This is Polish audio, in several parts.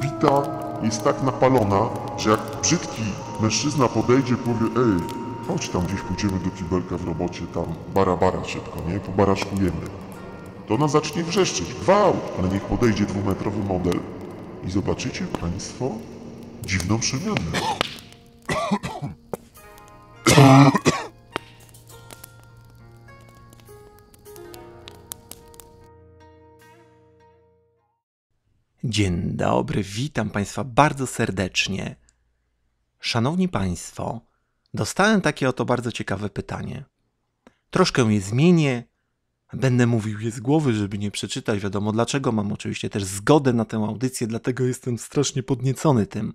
Wita jest tak napalona, że jak brzydki mężczyzna podejdzie, powie ej, chodź tam gdzieś pójdziemy do kibelka w robocie, tam bara bara szybko, nie, pobaraszkujemy. To ona zacznie wrzeszczeć, gwałt, ale niech podejdzie dwumetrowy model i zobaczycie Państwo dziwną przemianę. Dzień dobry, witam Państwa bardzo serdecznie. Szanowni Państwo, dostałem takie oto bardzo ciekawe pytanie. Troszkę je zmienię, będę mówił je z głowy, żeby nie przeczytać, wiadomo dlaczego. Mam oczywiście też zgodę na tę audycję, dlatego jestem strasznie podniecony tym,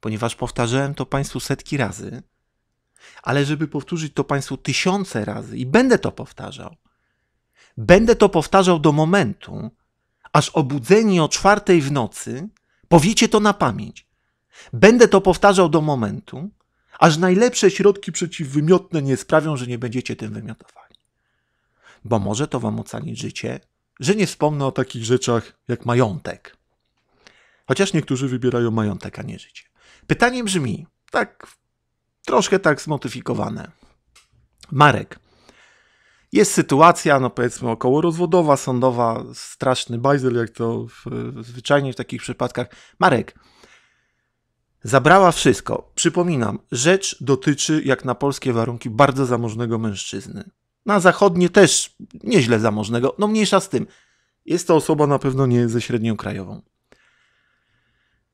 ponieważ powtarzałem to Państwu setki razy. Ale żeby powtórzyć to Państwu tysiące razy i będę to powtarzał, będę to powtarzał do momentu, aż obudzeni o czwartej w nocy powiecie to na pamięć. Będę to powtarzał do momentu, aż najlepsze środki przeciwwymiotne nie sprawią, że nie będziecie tym wymiotowali. Bo może to wam ocalić życie, że nie wspomnę o takich rzeczach jak majątek. Chociaż niektórzy wybierają majątek, a nie życie. Pytanie brzmi, tak troszkę tak zmodyfikowane. Marek, jest sytuacja, no powiedzmy około rozwodowa, sądowa, straszny bajzel, jak to w, zwyczajnie w takich przypadkach. Marek, zabrała wszystko. Przypominam, rzecz dotyczy, jak na polskie warunki, bardzo zamożnego mężczyzny. Na zachodnie też nieźle zamożnego, no mniejsza z tym. Jest to osoba na pewno nie ze średnią krajową.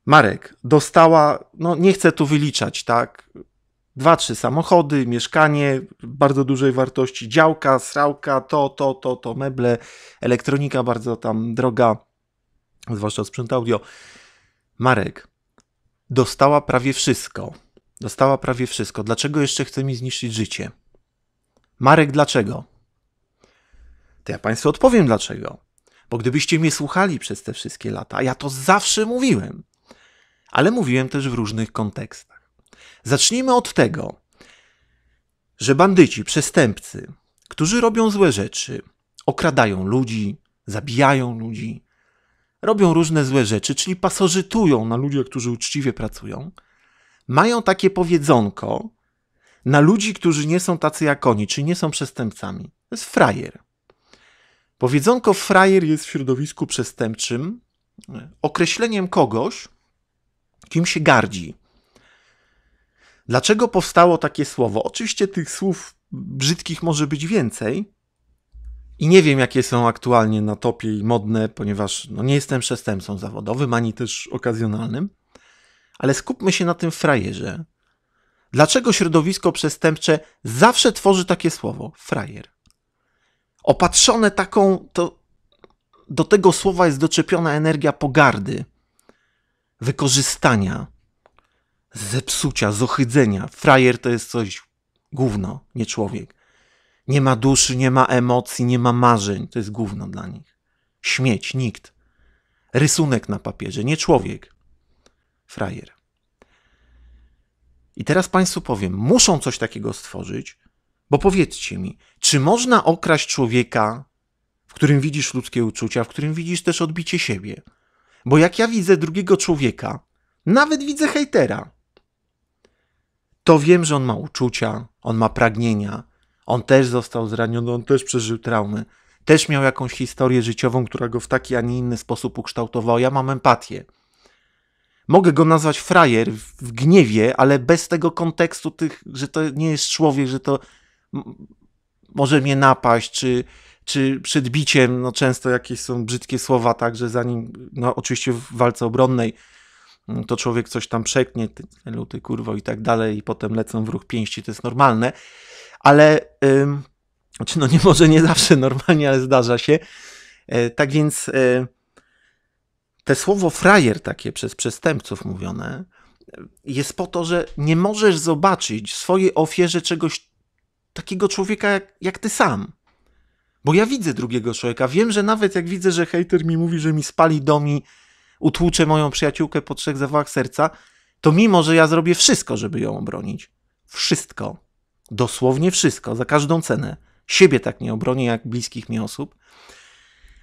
Marek dostała, no nie chcę tu wyliczać, tak? dwa, trzy samochody, mieszkanie bardzo dużej wartości, działka, srałka, to, to, to, to, meble, elektronika bardzo tam droga, zwłaszcza sprzęt audio. Marek, dostała prawie wszystko. Dostała prawie wszystko. Dlaczego jeszcze chce mi zniszczyć życie? Marek, dlaczego? To ja Państwu odpowiem dlaczego. Bo gdybyście mnie słuchali przez te wszystkie lata, ja to zawsze mówiłem, ale mówiłem też w różnych kontekstach. Zacznijmy od tego, że bandyci, przestępcy, którzy robią złe rzeczy, okradają ludzi, zabijają ludzi, robią różne złe rzeczy, czyli pasożytują na ludziach, którzy uczciwie pracują, mają takie powiedzonko na ludzi, którzy nie są tacy jak oni, czyli nie są przestępcami. To jest frajer. Powiedzonko frajer jest w środowisku przestępczym określeniem kogoś, kim się gardzi. Dlaczego powstało takie słowo? Oczywiście tych słów brzydkich może być więcej. I nie wiem, jakie są aktualnie na topie i modne, ponieważ no, nie jestem przestępcą zawodowym ani też okazjonalnym. Ale skupmy się na tym frajerze. Dlaczego środowisko przestępcze zawsze tworzy takie słowo frajer? Opatrzone taką, to do tego słowa jest doczepiona energia pogardy, wykorzystania, zepsucia, zohydzenia. Frajer to jest coś gówno, nie człowiek. Nie ma duszy, nie ma emocji, nie ma marzeń. To jest gówno dla nich. Śmieć, nikt. Rysunek na papierze, nie człowiek. Frajer. I teraz Państwu powiem, muszą coś takiego stworzyć, bo powiedzcie mi, czy można okraść człowieka, w którym widzisz ludzkie uczucia, w którym widzisz też odbicie siebie? Bo jak ja widzę drugiego człowieka, nawet widzę hejtera, to wiem, że on ma uczucia, on ma pragnienia, on też został zraniony, on też przeżył traumy, też miał jakąś historię życiową, która go w taki, a nie inny sposób ukształtowała. Ja mam empatię. Mogę go nazwać frajer w gniewie, ale bez tego kontekstu, tych, że to nie jest człowiek, że to może mnie napaść, czy, czy przed biciem, no często jakieś są brzydkie słowa, także zanim, no oczywiście w walce obronnej, Mm, to człowiek coś tam przeknie, ty, luty kurwo i tak dalej, i potem lecą w ruch pięści, to jest normalne, ale, ym, znaczy, no nie może nie zawsze normalnie, ale zdarza się. Yy, tak więc yy, te słowo frajer takie przez przestępców mówione e, jest po to, że nie możesz zobaczyć w swojej ofierze czegoś takiego człowieka jak, jak ty sam. Bo ja widzę drugiego człowieka, wiem, że nawet jak widzę, że hejter mi mówi, że mi spali domi utłuczę moją przyjaciółkę po trzech zawałach serca, to mimo, że ja zrobię wszystko, żeby ją obronić, wszystko, dosłownie wszystko, za każdą cenę, siebie tak nie obronię, jak bliskich mi osób,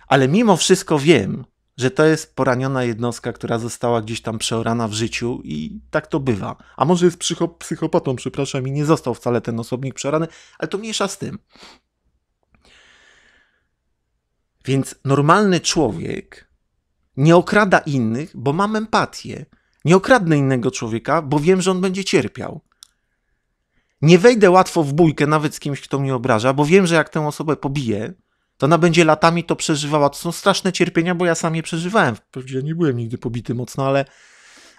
ale mimo wszystko wiem, że to jest poraniona jednostka, która została gdzieś tam przeorana w życiu i tak to bywa. A może jest psychopatą, przepraszam, i nie został wcale ten osobnik przeorany, ale to mniejsza z tym. Więc normalny człowiek nie okrada innych, bo mam empatię. Nie okradnę innego człowieka, bo wiem, że on będzie cierpiał. Nie wejdę łatwo w bójkę nawet z kimś, kto mnie obraża, bo wiem, że jak tę osobę pobiję, to ona będzie latami to przeżywała. To są straszne cierpienia, bo ja sam je przeżywałem. Wprawdzie nie byłem nigdy pobity mocno, ale,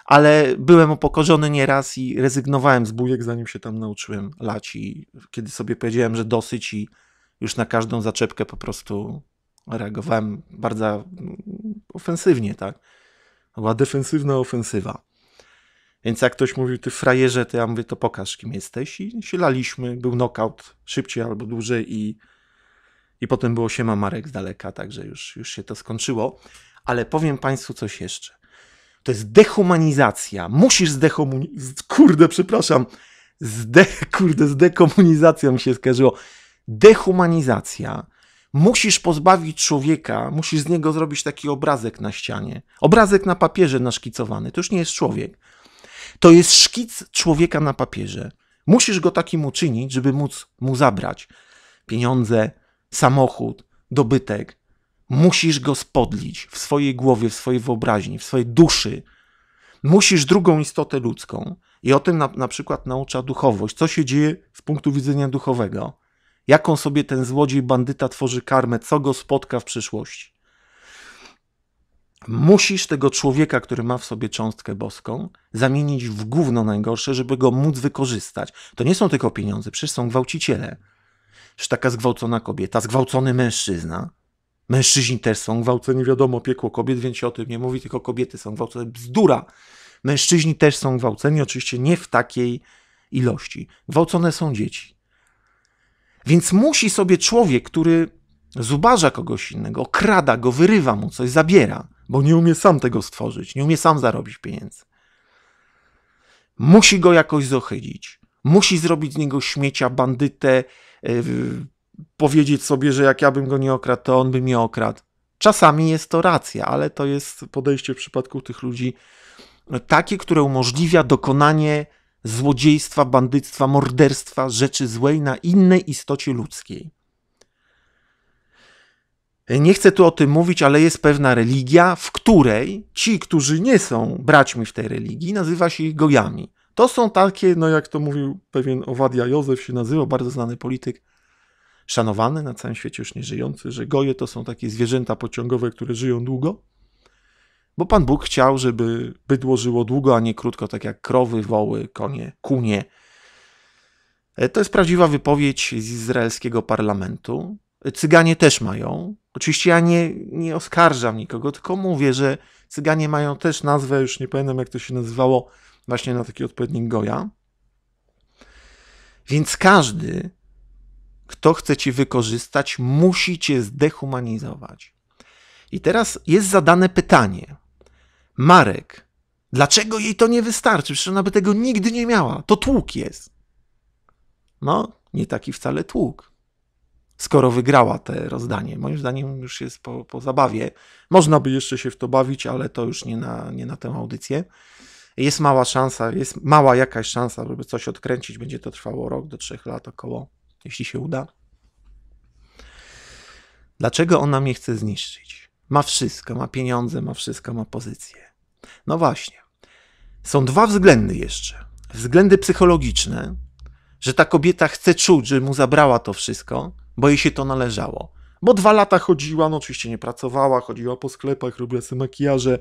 ale byłem upokorzony nieraz i rezygnowałem z bójek, zanim się tam nauczyłem lać. I kiedy sobie powiedziałem, że dosyć i już na każdą zaczepkę po prostu reagowałem bardzo ofensywnie, tak? Była defensywna ofensywa. Więc jak ktoś mówił, ty frajerze, to ja mówię, to pokaż kim jesteś. I się był knockout szybciej albo dłużej i, i potem było siema Marek z daleka, także już, już się to skończyło. Ale powiem Państwu coś jeszcze. To jest dehumanizacja. Musisz zdehumanizować. Kurde, przepraszam. Zde kurde, zdekomunizacja mi się skojarzyło. Dehumanizacja Musisz pozbawić człowieka, musisz z niego zrobić taki obrazek na ścianie. Obrazek na papierze naszkicowany. To już nie jest człowiek. To jest szkic człowieka na papierze. Musisz go takim uczynić, żeby móc mu zabrać pieniądze, samochód, dobytek. Musisz go spodlić w swojej głowie, w swojej wyobraźni, w swojej duszy. Musisz drugą istotę ludzką. I o tym na, na przykład naucza duchowość. Co się dzieje z punktu widzenia duchowego? jaką sobie ten złodziej bandyta tworzy karmę, co go spotka w przyszłości. Musisz tego człowieka, który ma w sobie cząstkę boską, zamienić w gówno najgorsze, żeby go móc wykorzystać. To nie są tylko pieniądze, przecież są gwałciciele. Przecież taka zgwałcona kobieta, zgwałcony mężczyzna. Mężczyźni też są gwałceni, wiadomo, piekło kobiet, więc się o tym nie mówi, tylko kobiety są gwałcone. Bzdura! Mężczyźni też są gwałceni, oczywiście nie w takiej ilości. Gwałcone są dzieci. Więc musi sobie człowiek, który zubaża kogoś innego, okrada go, wyrywa mu coś, zabiera, bo nie umie sam tego stworzyć, nie umie sam zarobić pieniędzy. Musi go jakoś zohydzić. Musi zrobić z niego śmiecia, bandytę, yy, powiedzieć sobie, że jak ja bym go nie okradł, to on by mnie okradł. Czasami jest to racja, ale to jest podejście w przypadku tych ludzi takie, które umożliwia dokonanie złodziejstwa, bandyctwa, morderstwa, rzeczy złej na innej istocie ludzkiej. Nie chcę tu o tym mówić, ale jest pewna religia, w której ci, którzy nie są braćmi w tej religii, nazywa się ich gojami. To są takie, no jak to mówił pewien Owadia Józef się nazywał, bardzo znany polityk, szanowany na całym świecie już nie żyjący, że goje to są takie zwierzęta pociągowe, które żyją długo bo Pan Bóg chciał, żeby bydło żyło długo, a nie krótko, tak jak krowy, woły, konie, kunie. E, to jest prawdziwa wypowiedź z izraelskiego parlamentu. Cyganie też mają. Oczywiście ja nie, nie oskarżam nikogo, tylko mówię, że Cyganie mają też nazwę, już nie pamiętam jak to się nazywało, właśnie na taki odpowiednik Goja. Więc każdy, kto chce ci wykorzystać, musi cię zdehumanizować. I teraz jest zadane pytanie: Marek, dlaczego jej to nie wystarczy? Przecież ona by tego nigdy nie miała. To tłuk jest. No, nie taki wcale tłuk. Skoro wygrała te rozdanie, moim zdaniem już jest po, po zabawie. Można by jeszcze się w to bawić, ale to już nie na, nie na tę audycję. Jest mała szansa, jest mała jakaś szansa, żeby coś odkręcić. Będzie to trwało rok do trzech lat około, jeśli się uda. Dlaczego ona mnie chce zniszczyć? ma wszystko, ma pieniądze, ma wszystko, ma pozycję. No właśnie. Są dwa względy jeszcze. Względy psychologiczne, że ta kobieta chce czuć, że mu zabrała to wszystko, bo jej się to należało. Bo dwa lata chodziła, no oczywiście nie pracowała, chodziła po sklepach, robiła sobie makijaże,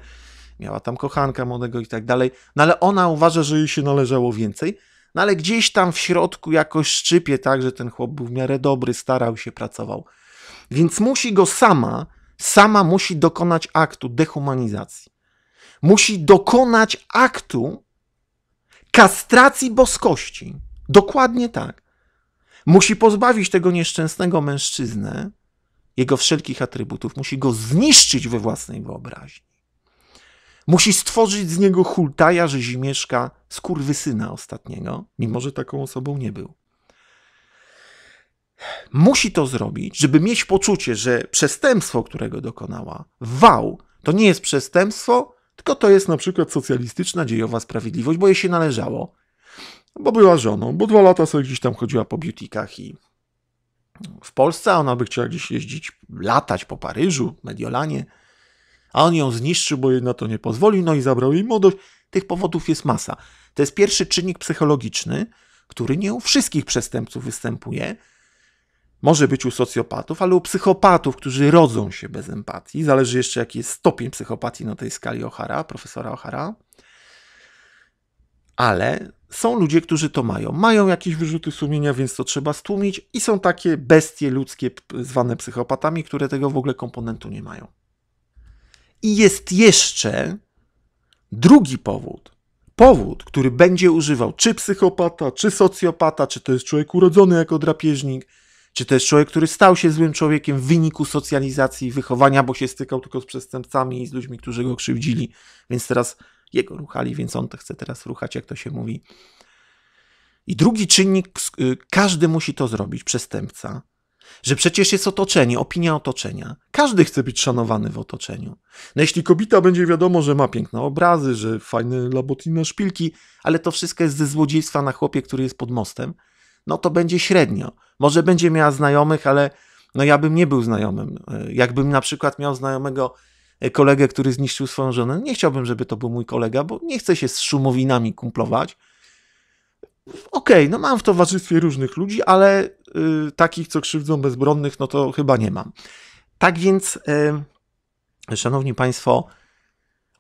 miała tam kochanka młodego i tak dalej, no ale ona uważa, że jej się należało więcej, no ale gdzieś tam w środku jakoś szczypie tak, że ten chłop był w miarę dobry, starał się, pracował. Więc musi go sama sama musi dokonać aktu dehumanizacji. Musi dokonać aktu kastracji boskości. Dokładnie tak. Musi pozbawić tego nieszczęsnego mężczyznę jego wszelkich atrybutów, musi go zniszczyć we własnej wyobraźni. Musi stworzyć z niego hultaja, rzezimieszka, skurwysyna ostatniego, mimo że taką osobą nie był musi to zrobić, żeby mieć poczucie, że przestępstwo, którego dokonała, wał, to nie jest przestępstwo, tylko to jest na przykład socjalistyczna dziejowa sprawiedliwość, bo jej się należało. Bo była żoną, bo dwa lata sobie gdzieś tam chodziła po beautykach i w Polsce, a ona by chciała gdzieś jeździć, latać po Paryżu, Mediolanie, a on ją zniszczył, bo jej na to nie pozwolił, no i zabrał jej młodość. Tych powodów jest masa. To jest pierwszy czynnik psychologiczny, który nie u wszystkich przestępców występuje, może być u socjopatów, ale u psychopatów, którzy rodzą się bez empatii. Zależy jeszcze, jaki jest stopień psychopatii na tej skali O'Hara, profesora O'Hara. Ale są ludzie, którzy to mają. Mają jakieś wyrzuty sumienia, więc to trzeba stłumić, i są takie bestie ludzkie, zwane psychopatami, które tego w ogóle komponentu nie mają. I jest jeszcze drugi powód. Powód, który będzie używał czy psychopata, czy socjopata, czy to jest człowiek urodzony jako drapieżnik czy to jest człowiek, który stał się złym człowiekiem w wyniku socjalizacji i wychowania, bo się stykał tylko z przestępcami i z ludźmi, którzy go krzywdzili, więc teraz jego ruchali, więc on to chce teraz ruchać, jak to się mówi. I drugi czynnik, y, każdy musi to zrobić, przestępca, że przecież jest otoczenie, opinia otoczenia. Każdy chce być szanowany w otoczeniu. No jeśli kobieta będzie wiadomo, że ma piękne obrazy, że fajne labotina szpilki, ale to wszystko jest ze złodziejstwa na chłopie, który jest pod mostem, no to będzie średnio. Może będzie miała znajomych, ale no ja bym nie był znajomym. E, jakbym na przykład miał znajomego e, kolegę, który zniszczył swoją żonę, nie chciałbym, żeby to był mój kolega, bo nie chcę się z szumowinami kumplować. Okej, okay, no mam w towarzystwie różnych ludzi, ale y, takich, co krzywdzą bezbronnych, no to chyba nie mam. Tak więc, y, szanowni państwo,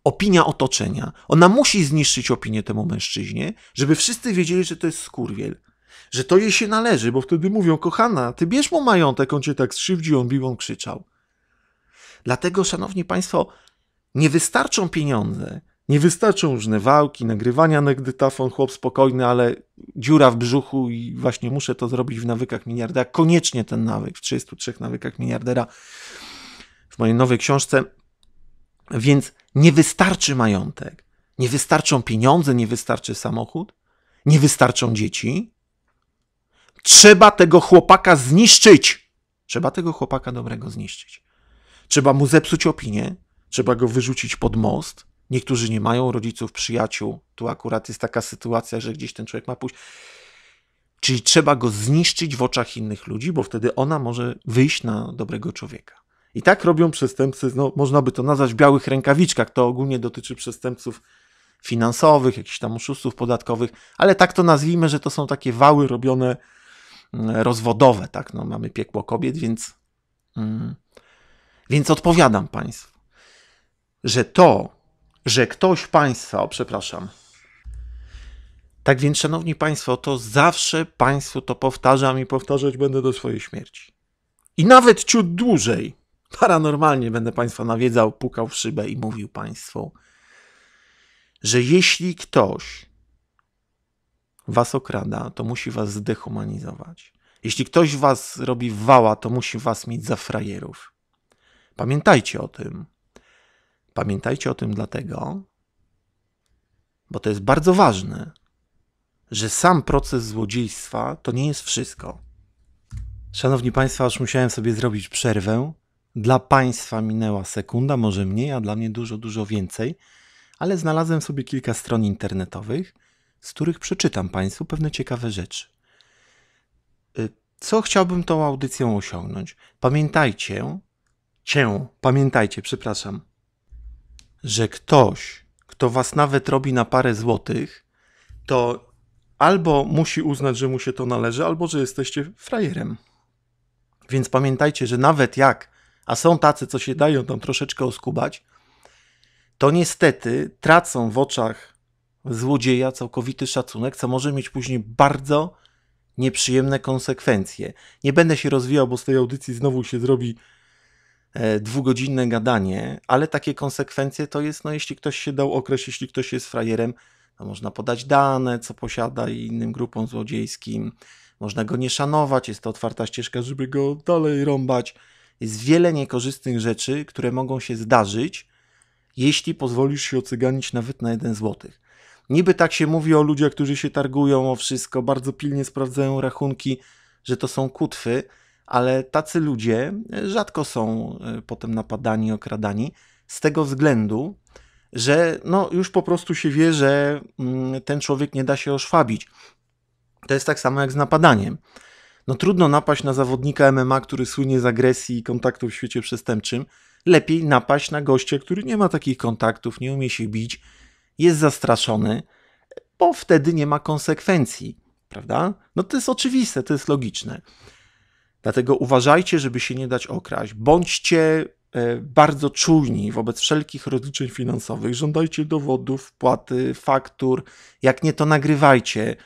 opinia otoczenia, ona musi zniszczyć opinię temu mężczyźnie, żeby wszyscy wiedzieli, że to jest skurwiel że to jej się należy, bo wtedy mówią, kochana, ty bierz mu majątek, on cię tak skrzywdził, on bił, on krzyczał. Dlatego, szanowni państwo, nie wystarczą pieniądze, nie wystarczą różne wałki, nagrywania na tafon chłop spokojny, ale dziura w brzuchu i właśnie muszę to zrobić w nawykach miliardera, koniecznie ten nawyk, w 33 nawykach miliardera, w mojej nowej książce. Więc nie wystarczy majątek, nie wystarczą pieniądze, nie wystarczy samochód, nie wystarczą dzieci, Trzeba tego chłopaka zniszczyć. Trzeba tego chłopaka dobrego zniszczyć. Trzeba mu zepsuć opinię, trzeba go wyrzucić pod most. Niektórzy nie mają rodziców, przyjaciół. Tu akurat jest taka sytuacja, że gdzieś ten człowiek ma pójść. Czyli trzeba go zniszczyć w oczach innych ludzi, bo wtedy ona może wyjść na dobrego człowieka. I tak robią przestępcy, no, można by to nazwać w białych rękawiczkach. To ogólnie dotyczy przestępców finansowych, jakichś tam oszustów podatkowych, ale tak to nazwijmy, że to są takie wały robione rozwodowe, tak, no mamy piekło kobiet, więc, mm, więc odpowiadam Państwu, że to, że ktoś Państwa, o przepraszam, tak więc, Szanowni Państwo, to zawsze Państwu to powtarzam i powtarzać będę do swojej śmierci. I nawet ciut dłużej, paranormalnie będę Państwa nawiedzał, pukał w szybę i mówił Państwu, że jeśli ktoś was okrada, to musi was zdehumanizować. Jeśli ktoś was robi wała, to musi was mieć za frajerów. Pamiętajcie o tym. Pamiętajcie o tym dlatego, bo to jest bardzo ważne, że sam proces złodziejstwa to nie jest wszystko. Szanowni Państwo, aż musiałem sobie zrobić przerwę. Dla Państwa minęła sekunda, może mniej, a dla mnie dużo, dużo więcej, ale znalazłem sobie kilka stron internetowych z których przeczytam Państwu pewne ciekawe rzeczy. Y, co chciałbym tą audycją osiągnąć? Pamiętajcie, cię, pamiętajcie, przepraszam, że ktoś, kto Was nawet robi na parę złotych, to albo musi uznać, że mu się to należy, albo że jesteście frajerem. Więc pamiętajcie, że nawet jak, a są tacy, co się dają tam troszeczkę oskubać, to niestety tracą w oczach złodzieja całkowity szacunek, co może mieć później bardzo nieprzyjemne konsekwencje. Nie będę się rozwijał, bo z tej audycji znowu się zrobi e, dwugodzinne gadanie, ale takie konsekwencje to jest, no jeśli ktoś się dał okres, jeśli ktoś jest frajerem, to można podać dane, co posiada i innym grupom złodziejskim, można go nie szanować, jest to otwarta ścieżka, żeby go dalej rąbać. Jest wiele niekorzystnych rzeczy, które mogą się zdarzyć, jeśli pozwolisz się ocyganić nawet na jeden złotych niby tak się mówi o ludziach, którzy się targują o wszystko, bardzo pilnie sprawdzają rachunki, że to są kutwy, ale tacy ludzie e, rzadko są e, potem napadani, okradani z tego względu, że no już po prostu się wie, że mm, ten człowiek nie da się oszwabić. To jest tak samo jak z napadaniem. No trudno napaść na zawodnika MMA, który słynie z agresji i kontaktów w świecie przestępczym. Lepiej napaść na gościa, który nie ma takich kontaktów, nie umie się bić, jest zastraszony, bo wtedy nie ma konsekwencji, prawda? No to jest oczywiste, to jest logiczne. Dlatego uważajcie, żeby się nie dać okraść. Bądźcie e, bardzo czujni wobec wszelkich rozliczeń finansowych. Żądajcie dowodów, wpłaty, faktur. Jak nie, to nagrywajcie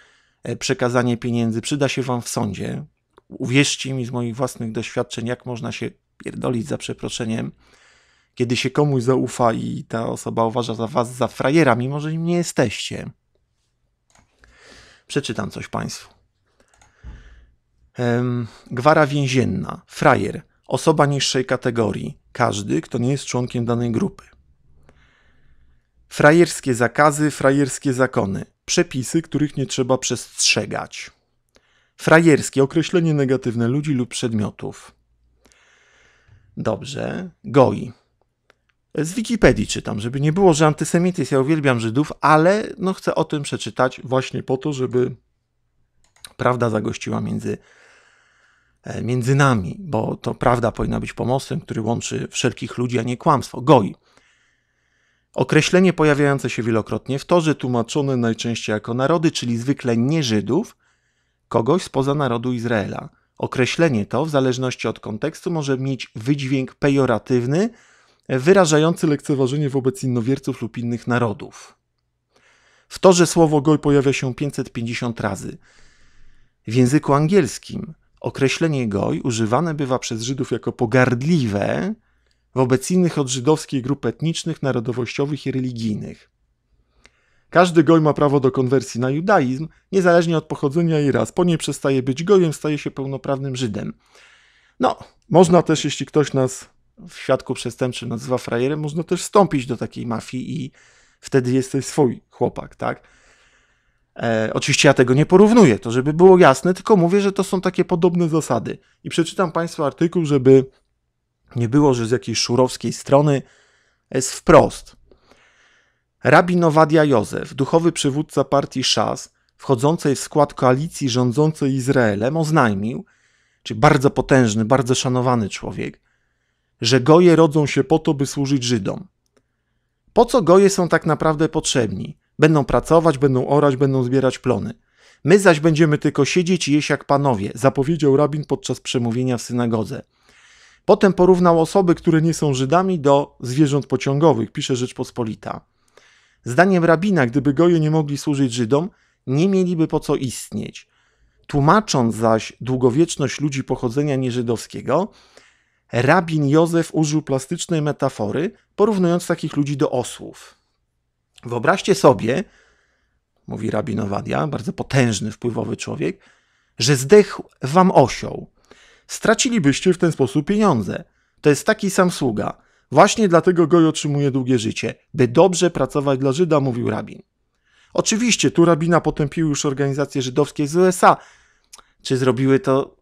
e, przekazanie pieniędzy. Przyda się wam w sądzie. Uwierzcie mi z moich własnych doświadczeń, jak można się pierdolić za przeproszeniem kiedy się komuś zaufa i ta osoba uważa za was za frajera, mimo że nim nie jesteście. Przeczytam coś Państwu. gwara więzienna, frajer, osoba niższej kategorii, każdy, kto nie jest członkiem danej grupy. Frajerskie zakazy, frajerskie zakony, przepisy, których nie trzeba przestrzegać. Frajerskie określenie negatywne ludzi lub przedmiotów. Dobrze, goi z Wikipedii czytam, żeby nie było, że antysemityzm, ja uwielbiam Żydów, ale no chcę o tym przeczytać właśnie po to, żeby prawda zagościła między, e, między nami, bo to prawda powinna być pomostem, który łączy wszelkich ludzi, a nie kłamstwo. Goi. Określenie pojawiające się wielokrotnie w torze, tłumaczone najczęściej jako narody, czyli zwykle nie Żydów, kogoś spoza narodu Izraela. Określenie to, w zależności od kontekstu, może mieć wydźwięk pejoratywny, wyrażający lekceważenie wobec innowierców lub innych narodów. W że słowo goj pojawia się 550 razy. W języku angielskim określenie goj używane bywa przez Żydów jako pogardliwe wobec innych od grup etnicznych, narodowościowych i religijnych. Każdy goj ma prawo do konwersji na judaizm, niezależnie od pochodzenia i raz Po niej przestaje być gojem, staje się pełnoprawnym Żydem. No, można też, jeśli ktoś nas w świadku przestępczym nazywa frajerem, można też wstąpić do takiej mafii i wtedy jesteś swój chłopak, tak? E, oczywiście ja tego nie porównuję, to żeby było jasne, tylko mówię, że to są takie podobne zasady. I przeczytam Państwu artykuł, żeby nie było, że z jakiejś szurowskiej strony jest wprost. Rabin Owadia Józef, duchowy przywódca partii Szas, wchodzącej w skład koalicji rządzącej Izraelem, oznajmił, czyli bardzo potężny, bardzo szanowany człowiek, że goje rodzą się po to, by służyć Żydom. Po co goje są tak naprawdę potrzebni? Będą pracować, będą orać, będą zbierać plony. My zaś będziemy tylko siedzieć i jeść jak panowie, zapowiedział rabin podczas przemówienia w synagodze. Potem porównał osoby, które nie są Żydami, do zwierząt pociągowych, pisze Rzeczpospolita. Zdaniem rabina, gdyby goje nie mogli służyć Żydom, nie mieliby po co istnieć. Tłumacząc zaś długowieczność ludzi pochodzenia nieżydowskiego, rabin Józef użył plastycznej metafory, porównując takich ludzi do osłów. Wyobraźcie sobie, mówi rabin Owadia, bardzo potężny, wpływowy człowiek, że zdechł wam osioł. Stracilibyście w ten sposób pieniądze. To jest taki sam sługa. Właśnie dlatego Goj otrzymuje długie życie, by dobrze pracować dla Żyda, mówił rabin. Oczywiście tu rabina potępiły już organizacje żydowskie z USA. Czy zrobiły to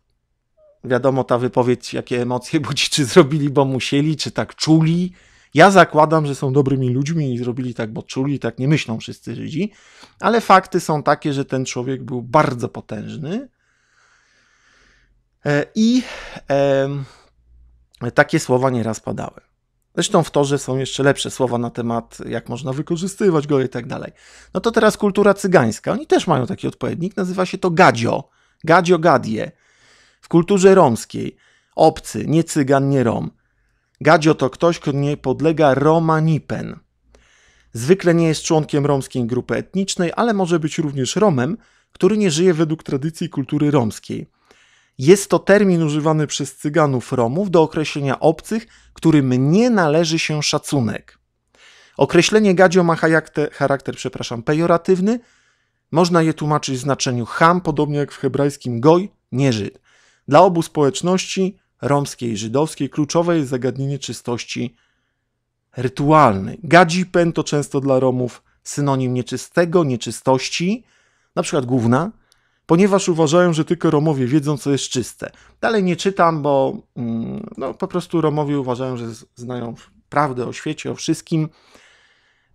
Wiadomo, ta wypowiedź, jakie emocje budzi, czy zrobili, bo musieli, czy tak czuli. Ja zakładam, że są dobrymi ludźmi i zrobili tak, bo czuli, tak nie myślą wszyscy Żydzi, ale fakty są takie, że ten człowiek był bardzo potężny e, i e, takie słowa nieraz padały. Zresztą w torze są jeszcze lepsze słowa na temat, jak można wykorzystywać go i tak dalej. No to teraz kultura cygańska. Oni też mają taki odpowiednik, nazywa się to gadzio. Gadzio gadie. W kulturze romskiej obcy, nie cygan, nie Rom. Gadzio to ktoś, kto nie podlega romanipen. Zwykle nie jest członkiem romskiej grupy etnicznej, ale może być również Romem, który nie żyje według tradycji kultury romskiej. Jest to termin używany przez cyganów Romów do określenia obcych, którym nie należy się szacunek. Określenie gadzio ma charakter, charakter przepraszam, pejoratywny. Można je tłumaczyć w znaczeniu ham, podobnie jak w hebrajskim goj, nie Żyd. Dla obu społeczności, romskiej i żydowskiej, kluczowe jest zagadnienie czystości rytualnej. Gadzipen to często dla Romów synonim nieczystego, nieczystości, na przykład główna, ponieważ uważają, że tylko Romowie wiedzą, co jest czyste. Dalej nie czytam, bo mm, no, po prostu Romowie uważają, że znają prawdę o świecie, o wszystkim,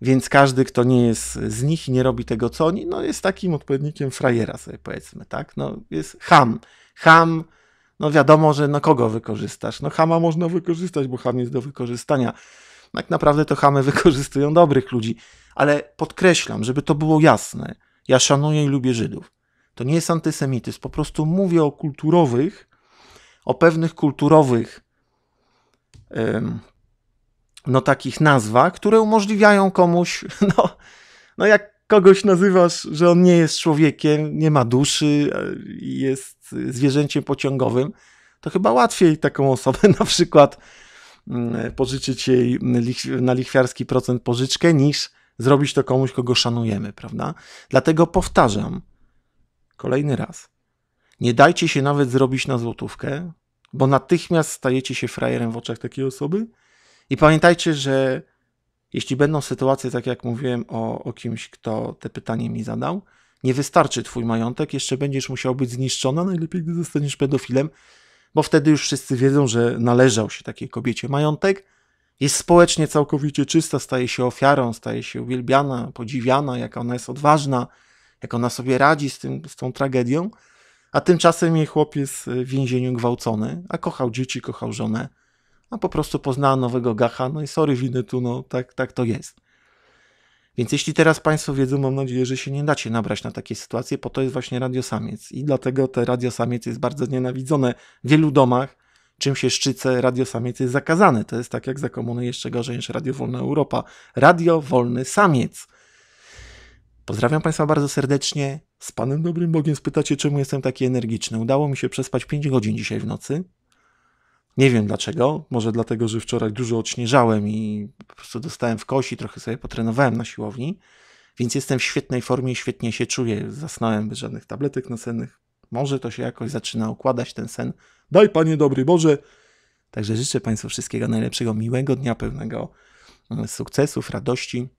więc każdy, kto nie jest z nich i nie robi tego, co oni, no, jest takim odpowiednikiem frajera, sobie powiedzmy, tak? No, jest ham. Ham, no wiadomo, że no kogo wykorzystasz. No Hama można wykorzystać, bo Ham jest do wykorzystania. Tak naprawdę to Hamy wykorzystują dobrych ludzi. Ale podkreślam, żeby to było jasne, ja szanuję i lubię Żydów. To nie jest antysemityzm, po prostu mówię o kulturowych, o pewnych kulturowych ym, no takich nazwach, które umożliwiają komuś, no, no jak kogoś nazywasz, że on nie jest człowiekiem, nie ma duszy, e, jest zwierzęciem pociągowym, to chyba łatwiej taką osobę na przykład mm, pożyczyć jej na lichwiarski procent pożyczkę, niż zrobić to komuś, kogo szanujemy, prawda? Dlatego powtarzam kolejny raz. Nie dajcie się nawet zrobić na złotówkę, bo natychmiast stajecie się frajerem w oczach takiej osoby. I pamiętajcie, że jeśli będą sytuacje, tak jak mówiłem o, o kimś, kto te pytanie mi zadał, nie wystarczy twój majątek, jeszcze będziesz musiał być zniszczona, najlepiej gdy zostaniesz pedofilem, bo wtedy już wszyscy wiedzą, że należał się takiej kobiecie majątek, jest społecznie całkowicie czysta, staje się ofiarą, staje się uwielbiana, podziwiana, jak ona jest odważna, jak ona sobie radzi z, tym, z tą tragedią, a tymczasem jej chłopiec w więzieniu gwałcony, a kochał dzieci, kochał żonę, a po prostu poznała nowego gacha, no i sorry, winę tu, no tak, tak to jest. Więc jeśli teraz Państwo wiedzą, mam nadzieję, że się nie dacie nabrać na takie sytuacje, po to jest właśnie radio samiec I dlatego te samiec jest bardzo nienawidzone w wielu domach, czym się radio samiec jest zakazane. To jest tak jak za komuny jeszcze gorzej niż Radio Wolna Europa. Radio Wolny Samiec. Pozdrawiam Państwa bardzo serdecznie. Z Panem Dobrym Bogiem spytacie, czemu jestem taki energiczny. Udało mi się przespać 5 godzin dzisiaj w nocy. Nie wiem dlaczego, może dlatego, że wczoraj dużo odśnieżałem i po prostu dostałem w kosi, trochę sobie potrenowałem na siłowni, więc jestem w świetnej formie, świetnie się czuję, zasnąłem bez żadnych tabletek nasennych. Może to się jakoś zaczyna układać ten sen. Daj Panie dobry Boże! Także życzę Państwu wszystkiego najlepszego, miłego dnia, pewnego e, sukcesów, radości.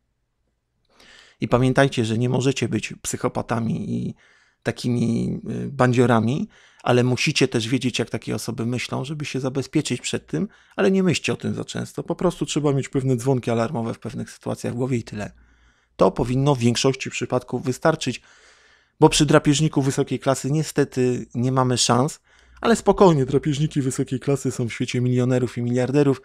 I pamiętajcie, że nie możecie być psychopatami i takimi y, bandziorami, ale musicie też wiedzieć, jak takie osoby myślą, żeby się zabezpieczyć przed tym, ale nie myślcie o tym za często. Po prostu trzeba mieć pewne dzwonki alarmowe w pewnych sytuacjach w głowie i tyle. To powinno w większości przypadków wystarczyć, bo przy drapieżniku wysokiej klasy niestety nie mamy szans, ale spokojnie, drapieżniki wysokiej klasy są w świecie milionerów i miliarderów,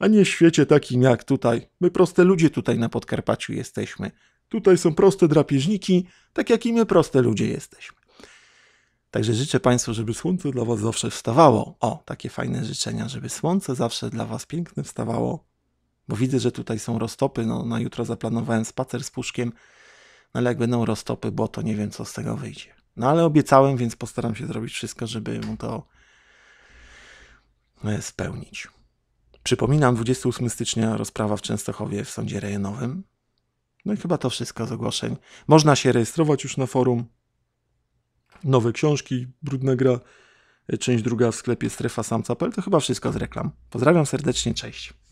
a nie w świecie takim jak tutaj. My proste ludzie tutaj na Podkarpaciu jesteśmy. Tutaj są proste drapieżniki, tak jak i my proste ludzie jesteśmy. Także życzę Państwu, żeby słońce dla Was zawsze wstawało. O, takie fajne życzenia, żeby słońce zawsze dla Was piękne wstawało. Bo widzę, że tutaj są roztopy. No, na jutro zaplanowałem spacer z puszkiem, no, ale jak będą roztopy, bo to nie wiem, co z tego wyjdzie. No ale obiecałem, więc postaram się zrobić wszystko, żeby mu to e, spełnić. Przypominam, 28 stycznia rozprawa w Częstochowie w sądzie rejonowym. No i chyba to wszystko z ogłoszeń. Można się rejestrować już na forum. Nowe książki, brudna gra, e, część druga w sklepie strefa samca.pl. To chyba wszystko z reklam. Pozdrawiam serdecznie, cześć.